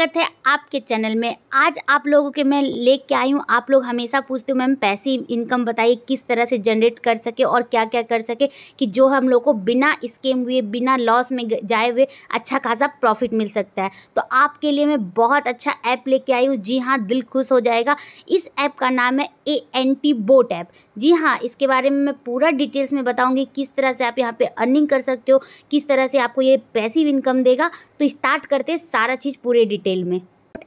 स्वागत है आपके चैनल में आज आप लोगों के मैं लेके आई हूँ आप लोग हमेशा पूछते हो मैम पैसे इनकम बताइए किस तरह से जनरेट कर सके और क्या क्या कर सके कि जो हम लोग को बिना स्केम हुए बिना लॉस में जाए हुए अच्छा खासा प्रॉफिट मिल सकता है तो आपके लिए मैं बहुत अच्छा ऐप लेके आई हूँ जी हाँ दिल खुश हो जाएगा इस ऐप का नाम है A N T bot app जी हाँ इसके बारे में मैं पूरा डिटेल्स में बताऊँगी किस तरह से आप यहाँ पर अर्निंग कर सकते हो किस तरह से आपको ये पैसिव इनकम देगा तो स्टार्ट करते सारा चीज़ पूरे डिटेल डिटेल में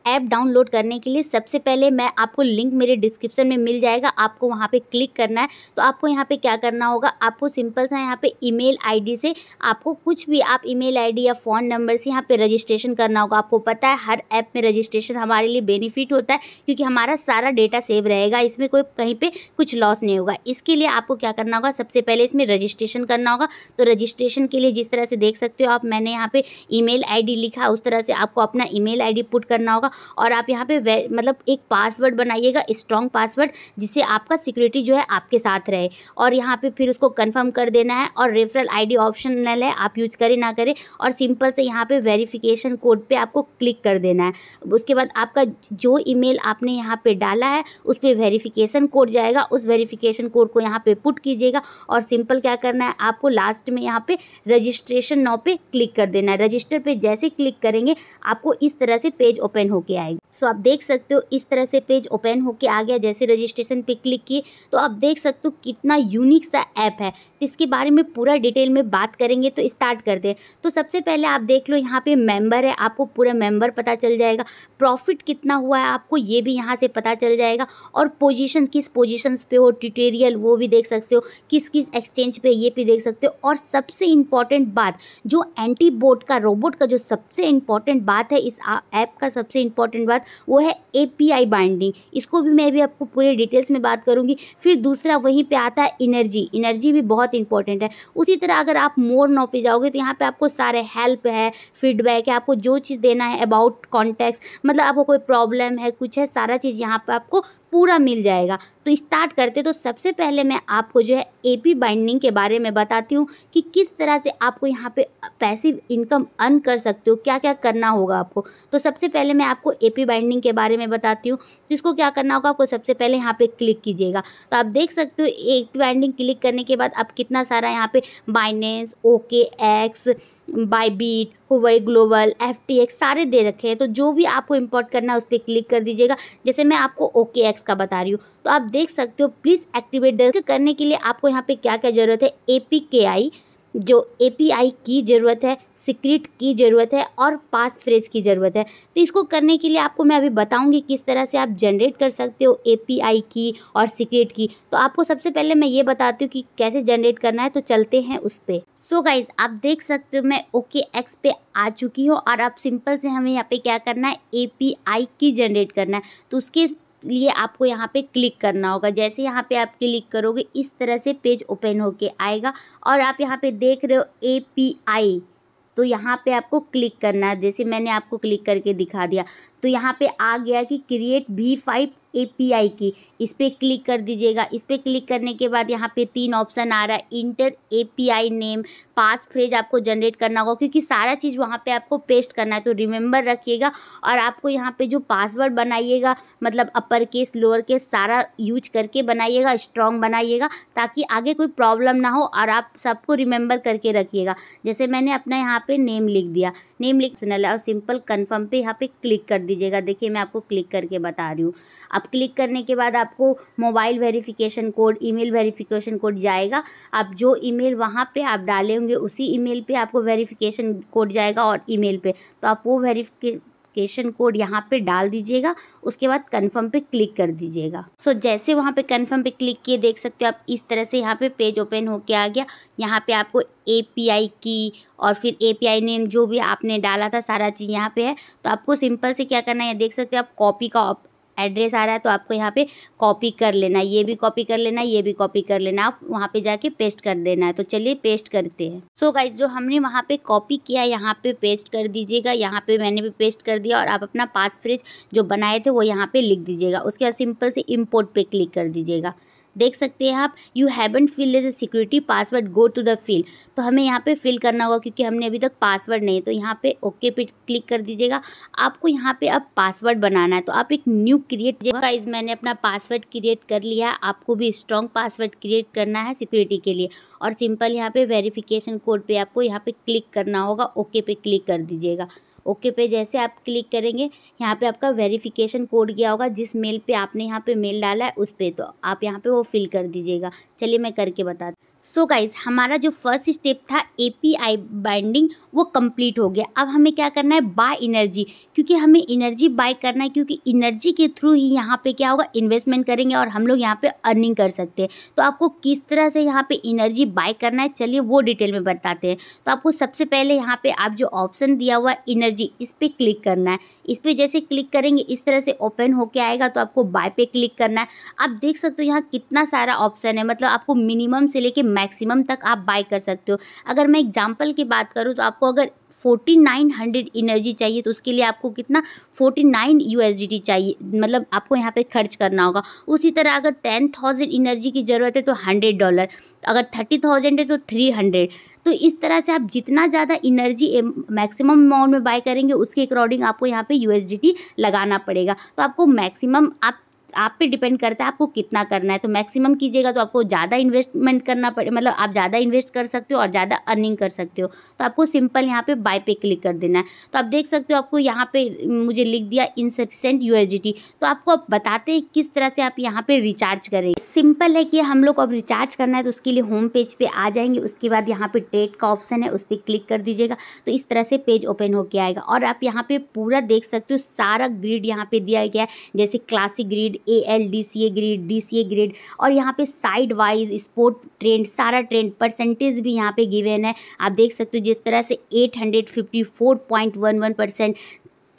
ऐप डाउनलोड करने के लिए सबसे पहले मैं आपको लिंक मेरे डिस्क्रिप्शन में मिल जाएगा आपको वहाँ पे क्लिक करना है तो आपको यहाँ पे क्या करना होगा आपको सिंपल सा यहाँ पे ईमेल आईडी से आपको कुछ भी आप ईमेल आईडी या फ़ोन नंबर से यहाँ पे रजिस्ट्रेशन करना होगा आपको पता है हर ऐप में रजिस्ट्रेशन हमारे लिए बेनिफिट होता है क्योंकि हमारा सारा डेटा सेव रहेगा इसमें कोई कहीं पर कुछ लॉस नहीं होगा इसके लिए आपको क्या करना होगा सबसे पहले इसमें रजिस्ट्रेशन करना होगा तो रजिस्ट्रेशन के लिए जिस तरह से देख सकते हो आप मैंने यहाँ पर ई मेल लिखा उस तरह से आपको अपना ई मेल पुट करना करना होगा और आप यहाँ पे मतलब एक पासवर्ड बनाइएगा स्ट्रॉन्ग पासवर्ड जिससे आपका सिक्योरिटी जो है आपके साथ रहे और यहाँ पे फिर उसको कंफर्म कर देना है और रेफरल आईडी ऑप्शनल है आप यूज करें ना करें और सिंपल से यहाँ पे वेरिफिकेशन कोड पे आपको क्लिक कर देना है उसके बाद आपका जो ईमेल आपने यहाँ पे डाला है उस पर वेरीफिकेशन कोड जाएगा उस वेरिफिकेशन कोड को यहाँ पे पुट कीजिएगा और सिंपल क्या करना है आपको लास्ट में यहाँ पे रजिस्ट्रेशन नाव पे क्लिक कर देना है रजिस्टर पर जैसे क्लिक करेंगे आपको इस तरह से पेज ओपन ओपन होके आएगा सो so, आप देख सकते हो इस तरह से पेज ओपन होके आ गया जैसे रजिस्ट्रेशन पे क्लिक किए तो आप देख सकते हो कितना यूनिक सा ऐप है तो इसके बारे में पूरा डिटेल में बात करेंगे तो स्टार्ट करते हैं तो सबसे पहले आप देख लो यहाँ पे मेंबर है आपको पूरा मेंबर पता चल जाएगा प्रॉफिट कितना हुआ है आपको ये भी यहाँ से पता चल जाएगा और पोजिशन किस पोजिशन पर हो ट्यूटोरियल वो भी देख सकते हो किस किस एक्सचेंज पर ये भी देख सकते हो और सबसे इम्पॉर्टेंट बात जो एंटीबोट का रोबोट का जो सबसे इम्पॉर्टेंट बात है इस ऐप का सब सबसे इंपॉर्टेंट बात वो है ए बाइंडिंग इसको भी मैं भी आपको पूरे डिटेल्स में बात करूँगी फिर दूसरा वहीं पर आता है इनर्जी इनर्जी भी बहुत इंपॉर्टेंट है उसी तरह अगर आप मोर नाव पे जाओगे तो यहाँ पर आपको सारे हेल्प है फीडबैक है आपको जो चीज़ देना है अबाउट कॉन्टैक्ट मतलब आपको कोई प्रॉब्लम है कुछ है सारा चीज़ यहाँ पर आपको पूरा मिल जाएगा तो स्टार्ट करते तो सबसे पहले मैं आपको जो है एपी बाइंडिंग के बारे में बताती हूँ कि किस तरह से आपको यहाँ पे पैसिव इनकम अर्न कर सकते हो क्या क्या करना होगा आपको तो सबसे पहले मैं आपको एपी बाइंडिंग के बारे में बताती हूँ जिसको क्या करना होगा आपको सबसे पहले यहाँ पे क्लिक कीजिएगा तो आप देख सकते हो एपी बाइंडिंग क्लिक करने के बाद आप कितना सारा यहाँ पे Binance OKX Bybit Huobi Global FTX सारे दे रखे हैं तो जो भी आपको इंपोर्ट करना है उस पर क्लिक कर दीजिएगा जैसे मैं आपको ओके एक्स का बता रही हूँ तो आप देख सकते हो प्लीज़ एक्टिवेट करने के लिए आपको यहाँ पे क्या क्या ज़रूरत है ए पी के आई जो ए की ज़रूरत है सीक्रेट की ज़रूरत है और पास फ्रेज की ज़रूरत है तो इसको करने के लिए आपको मैं अभी बताऊंगी किस तरह से आप जनरेट कर सकते हो ए की और सीक्रेट की तो आपको सबसे पहले मैं ये बताती हूँ कि कैसे जनरेट करना है तो चलते हैं उस पर सो गाइज आप देख सकते हो मैं ओके okay एक्स पे आ चुकी हूँ और अब सिंपल से हमें यहाँ पे क्या करना है ए की जनरेट करना है तो उसके लिए आपको यहाँ पे क्लिक करना होगा जैसे यहाँ पे आप क्लिक करोगे इस तरह से पेज ओपन होके आएगा और आप यहाँ पे देख रहे हो ए पी आई तो यहाँ पे आपको क्लिक करना है जैसे मैंने आपको क्लिक करके दिखा दिया तो यहाँ पे आ गया कि क्रिएट वी फाइव एपीआई की इस पर क्लिक कर दीजिएगा इस पर क्लिक करने के बाद यहाँ पे तीन ऑप्शन आ रहा है enter API name passphrase आपको जनरेट करना होगा क्योंकि सारा चीज़ वहाँ पे आपको पेस्ट करना है तो रिमेंबर रखिएगा और आपको यहाँ पे जो पासवर्ड बनाइएगा मतलब अपर केस लोअर केस सारा यूज करके बनाइएगा स्ट्रॉन्ग बनाइएगा ताकि आगे कोई प्रॉब्लम ना हो और आप सबको रिमेंबर करके रखिएगा जैसे मैंने अपना यहाँ पर नेम लिख दिया नेम लिख सुना और सिंपल कन्फर्म पर यहाँ पर क्लिक कर दीजिएगा देखिए मैं आपको क्लिक करके बता रही हूँ अब आप क्लिक करने के बाद आपको mobile verification code email verification code जाएगा आप जो ईमेल वहाँ पे आप डाले होंगे उसी ईमेल पे आपको वेरिफिकेशन कोड जाएगा और ईमेल पे तो आप वो वेरिफिके वेरिफिकेशन कोड यहाँ पे डाल दीजिएगा उसके बाद कन्फर्म पे क्लिक कर दीजिएगा सो so, जैसे वहाँ पे कन्फर्म पे क्लिक किए देख सकते हो आप इस तरह से यहाँ पे पेज ओपन होके आ गया यहाँ पे आपको ए की और फिर ए नेम जो भी आपने डाला था सारा चीज़ यहाँ पे है तो आपको सिंपल से क्या करना है देख सकते हो आप कॉपी का एड्रेस आ रहा है तो आपको यहाँ पे कॉपी कर लेना ये भी कॉपी कर लेना ये भी कॉपी कर लेना आप वहाँ पे जाके पेस्ट कर देना है तो चलिए पेस्ट करते हैं सो so गाइज जो हमने वहाँ पे कॉपी किया यहाँ पे पेस्ट कर दीजिएगा यहाँ पे मैंने भी पेस्ट कर दिया और आप अपना पास जो बनाए थे वो यहाँ पर लिख दीजिएगा उसके बाद सिंपल से इम्पोर्ट पर क्लिक कर दीजिएगा देख सकते हैं आप you haven't fill the security password go to the fill तो हमें यहाँ पे फिल करना होगा क्योंकि हमने अभी तक पासवर्ड नहीं तो यहाँ पे ओके पे क्लिक कर दीजिएगा आपको यहाँ पे अब पासवर्ड बनाना है तो आप एक न्यू क्रिएट गाइज मैंने अपना पासवर्ड क्रिएट कर लिया है आपको भी स्ट्रॉन्ग पासवर्ड क्रिएट करना है सिक्योरिटी के लिए और सिंपल यहाँ पे वेरिफिकेशन कोड पर आपको यहाँ पे क्लिक करना होगा ओके पे क्लिक कर दीजिएगा ओके पे जैसे आप क्लिक करेंगे यहाँ पे आपका वेरिफिकेशन कोड गया होगा जिस मेल पे आपने यहाँ पे मेल डाला है उस पर तो आप यहाँ पे वो फिल कर दीजिएगा चलिए मैं करके बता सो so गाइज हमारा जो फर्स्ट स्टेप था ए पी आई बाइंडिंग वो कंप्लीट हो गया अब हमें क्या करना है बाय एनर्जी क्योंकि हमें एनर्जी बाय करना है क्योंकि एनर्जी के थ्रू ही यहाँ पे क्या होगा इन्वेस्टमेंट करेंगे और हम लोग यहाँ पे अर्निंग कर सकते हैं तो आपको किस तरह से यहाँ पे एनर्जी बाय करना है चलिए वो डिटेल में बताते हैं तो आपको सबसे पहले यहाँ पर आप जो ऑप्शन दिया हुआ है इनर्जी इस पर क्लिक करना है इस पर जैसे क्लिक करेंगे इस तरह से ओपन होके आएगा तो आपको बाय पे क्लिक करना है आप देख सकते हो यहाँ कितना सारा ऑप्शन है मतलब आपको मिनिमम से लेके मैक्सिमम तक आप बाई कर सकते हो अगर मैं एग्जाम्पल की बात करूँ तो आपको अगर फोर्टी नाइन हंड्रेड इनर्जी चाहिए तो उसके लिए आपको कितना फोर्टी नाइन यू चाहिए मतलब आपको यहाँ पे खर्च करना होगा उसी तरह अगर टेन थाउजेंड इनर्जी की ज़रूरत है तो हंड्रेड डॉलर अगर थर्टी थाउजेंड है तो थ्री हंड्रेड तो इस तरह से आप जितना ज़्यादा इनर्जी मैक्सिमम अमाउंट में बाय करेंगे उसके अकॉर्डिंग आपको यहाँ पे यू लगाना पड़ेगा तो आपको मैक्सिमम आप आप पे डिपेंड करता है आपको कितना करना है तो मैक्सिमम कीजिएगा तो आपको ज़्यादा इन्वेस्टमेंट करना पड़े मतलब आप ज़्यादा इन्वेस्ट कर सकते हो और ज़्यादा अर्निंग कर सकते हो तो आपको सिंपल यहाँ पे बाय पे क्लिक कर देना है तो आप देख सकते हो आपको यहाँ पे मुझे लिख दिया इनसफिशेंट यू तो आपको आप बताते हैं किस तरह से आप यहाँ पर रिचार्ज करेंगे सिंपल है कि हम लोग को अब रिचार्ज करना है तो उसके लिए होम पेज पर आ जाएंगे उसके बाद यहाँ पर ट्रेड का ऑप्शन है उस पर क्लिक कर दीजिएगा तो इस तरह से पेज ओपन होकर आएगा और आप यहाँ पर पूरा देख सकते हो सारा ग्रिड यहाँ पर दिया गया है जैसे classic grid A L D C A grade D C A grade और यहाँ पे साइड वाइज स्पोर्ट ट्रेंड सारा ट्रेंड परसेंटेज भी यहाँ पे गिवन है आप देख सकते हो जिस तरह से eight hundred fifty four point one one percent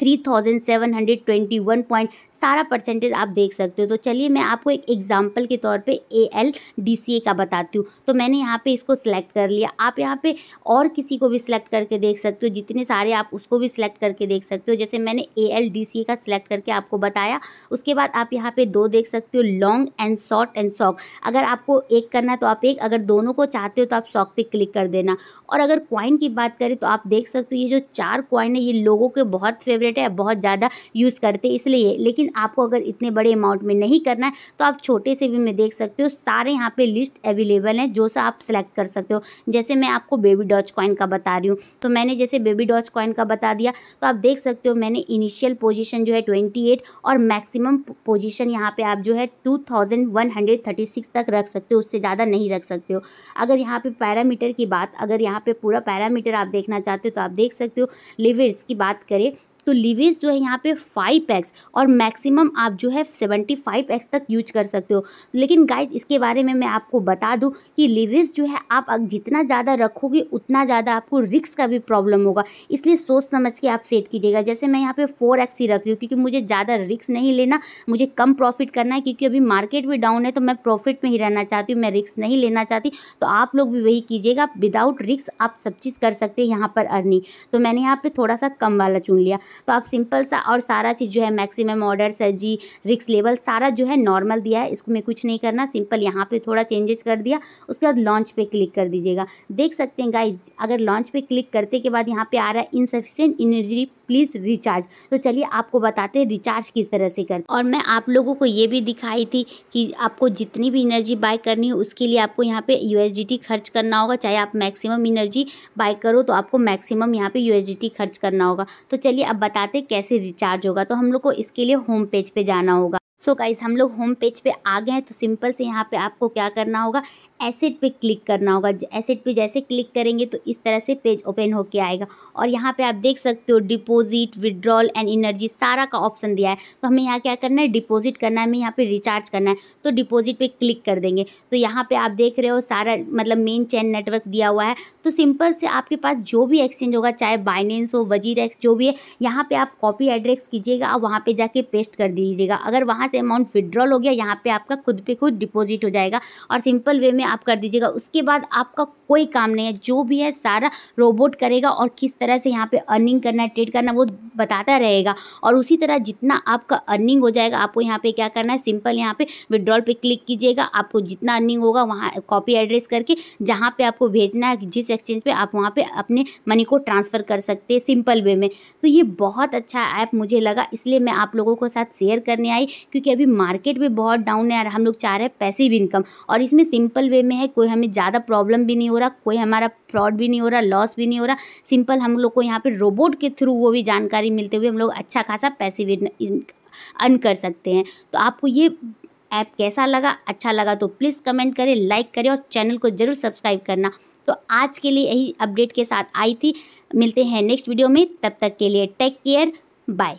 three thousand seven hundred twenty one point सारा परसेंटेज आप देख सकते हो तो चलिए मैं आपको एक एग्जाम्पल के तौर पे ए एल डी सी ए का बताती हूँ तो मैंने यहाँ पे इसको सिलेक्ट कर लिया आप यहाँ पे और किसी को भी सिलेक्ट करके देख सकते हो जितने सारे आप उसको भी सिलेक्ट करके देख सकते हो जैसे मैंने ए एल डी सी ए का सिलेक्ट करके आपको बताया उसके बाद आप यहाँ पर दो देख सकते हो लॉन्ग एंड शॉर्ट एंड सॉक अगर आपको एक करना है तो आप एक अगर दोनों को चाहते हो तो आप सॉक पर क्लिक कर देना और अगर कॉइन की बात करें तो आप देख सकते हो ये जो चार कॉइन है ये लोगों के बहुत फेवरेट फेवरेट है बहुत ज़्यादा यूज़ करते इसलिए लेकिन आपको अगर इतने बड़े अमाउंट में नहीं करना है तो आप छोटे से भी में देख सकते हो सारे यहाँ पे लिस्ट अवेलेबल हैं जो सा आप सेलेक्ट कर सकते हो जैसे मैं आपको बेबी डॉच कॉइन का बता रही हूँ तो मैंने जैसे बेबी डॉच कॉइन का बता दिया तो आप देख सकते हो मैंने इनिशियल पोजिशन जो है ट्वेंटी एट और मैक्सिमम पोजिशन यहाँ पर आप जो है two thousand one hundred thirty six तक रख सकते हो उससे ज़्यादा नहीं रख सकते हो अगर यहाँ पर पैरामीटर की बात अगर यहाँ पे पूरा पैरामीटर आप देखना चाहते हो तो आप देख सकते हो लिवर्स की बात करें तो लिविस जो है यहाँ पे फाइव एक्स और मैक्सिमम आप जो है सेवेंटी फाइव एक्स तक यूज कर सकते हो लेकिन गाइज इसके बारे में मैं आपको बता दूँ कि लिविस जो है आप जितना ज़्यादा रखोगे उतना ज़्यादा आपको रिक्स का भी प्रॉब्लम होगा इसलिए सोच समझ के आप सेट कीजिएगा जैसे मैं यहाँ पर फोर एक्स ही रख रही हूँ क्योंकि मुझे ज़्यादा रिक्स नहीं लेना मुझे कम प्रॉफिट करना है क्योंकि अभी मार्केट भी डाउन है तो मैं प्रॉफिट में ही रहना चाहती हूँ मैं रिक्स नहीं लेना चाहती तो आप लोग भी वही कीजिएगा विदाउट रिक्स आप सब चीज़ कर सकते हैं यहाँ पर अर्निंग तो मैंने यहाँ पर थोड़ा सा कम वाला चुन लिया तो आप सिंपल सा और सारा चीज़ जो है मैक्सिमम ऑर्डर सर्जी रिक्स लेवल सारा जो है नॉर्मल दिया है इसको मैं कुछ नहीं करना सिंपल यहाँ पे थोड़ा चेंजेस कर दिया उसके बाद लॉन्च पे क्लिक कर दीजिएगा देख सकते हैं गाइज अगर लॉन्च पे क्लिक करते के बाद यहाँ पे आ रहा है इनसफिशेंट इनर्जी प्लीज़ रिचार्ज तो चलिए आपको बताते हैं रिचार्ज किस तरह से कर और मैं आप लोगों को ये भी दिखाई थी कि आपको जितनी भी एनर्जी बाय करनी हो उसके लिए आपको यहाँ पे यू खर्च करना होगा चाहे आप मैक्सिमम एनर्जी बाय करो तो आपको मैक्सिमम यहाँ पे यू खर्च करना होगा तो चलिए अब बताते कैसे रिचार्ज होगा तो हम लोग को इसके लिए होम पेज पे जाना होगा सो so गाइज हम लोग होम पेज पे आ गए हैं तो सिंपल से यहाँ पे आपको क्या करना होगा एसेट पे क्लिक करना होगा एसेट पे जैसे क्लिक करेंगे तो इस तरह से पेज ओपन होके आएगा और यहाँ पे आप देख सकते हो डिपॉजिट विड्रॉल एंड एनर्जी सारा का ऑप्शन दिया है तो हमें यहाँ क्या करना है डिपॉजिट करना है हमें यहाँ पर रिचार्ज करना है तो डिपॉजिट पर क्लिक कर देंगे तो यहाँ पर आप देख रहे हो सारा मतलब मेन चैन नेटवर्क दिया हुआ है तो सिंपल से आपके पास जो भी एक्सचेंज होगा चाहे बाइनेंस हो वजीर एक्स जो भी है यहाँ पर आप कॉपी एड्रेस कीजिएगा और वहाँ पर जाके पेस्ट कर दीजिएगा अगर वहाँ से अमाउंट विड्रॉल हो गया यहाँ पे आपका खुद पे खुद डिपॉजिट हो जाएगा और सिंपल वे में आप कर दीजिएगा उसके बाद आपका कोई काम नहीं है जो भी है सारा रोबोट करेगा और किस तरह से यहाँ पे अर्निंग करना ट्रेड करना वो बताता रहेगा और उसी तरह जितना आपका अर्निंग हो जाएगा आपको यहाँ पे क्या करना है सिंपल यहाँ पे विड्रॉल पे क्लिक कीजिएगा आपको जितना अर्निंग होगा वहाँ कॉपी एड्रेस करके जहाँ पे आपको भेजना है जिस एक्सचेंज पे आप वहाँ पे अपने मनी को ट्रांसफ़र कर सकते हैं सिंपल वे में तो ये बहुत अच्छा ऐप मुझे लगा इसलिए मैं आप लोगों के साथ शेयर करने आई क्योंकि क्योंकि अभी मार्केट भी बहुत डाउन है और हम लोग चाह रहे हैं पैसिव इनकम और इसमें सिंपल वे में है कोई हमें ज़्यादा प्रॉब्लम भी नहीं हो रहा कोई हमारा फ्रॉड भी नहीं हो रहा लॉस भी नहीं हो रहा सिंपल हम लोग को यहाँ पर रोबोट के थ्रू वो भी जानकारी मिलते हुए हम लोग अच्छा खासा पैसिव अर्न कर सकते हैं तो आपको ये ऐप कैसा लगा अच्छा लगा तो प्लीज़ कमेंट करें लाइक करें और चैनल को ज़रूर सब्सक्राइब करना तो आज के लिए यही अपडेट के साथ आई थी मिलते हैं नेक्स्ट वीडियो में तब तक के लिए टेक केयर बाय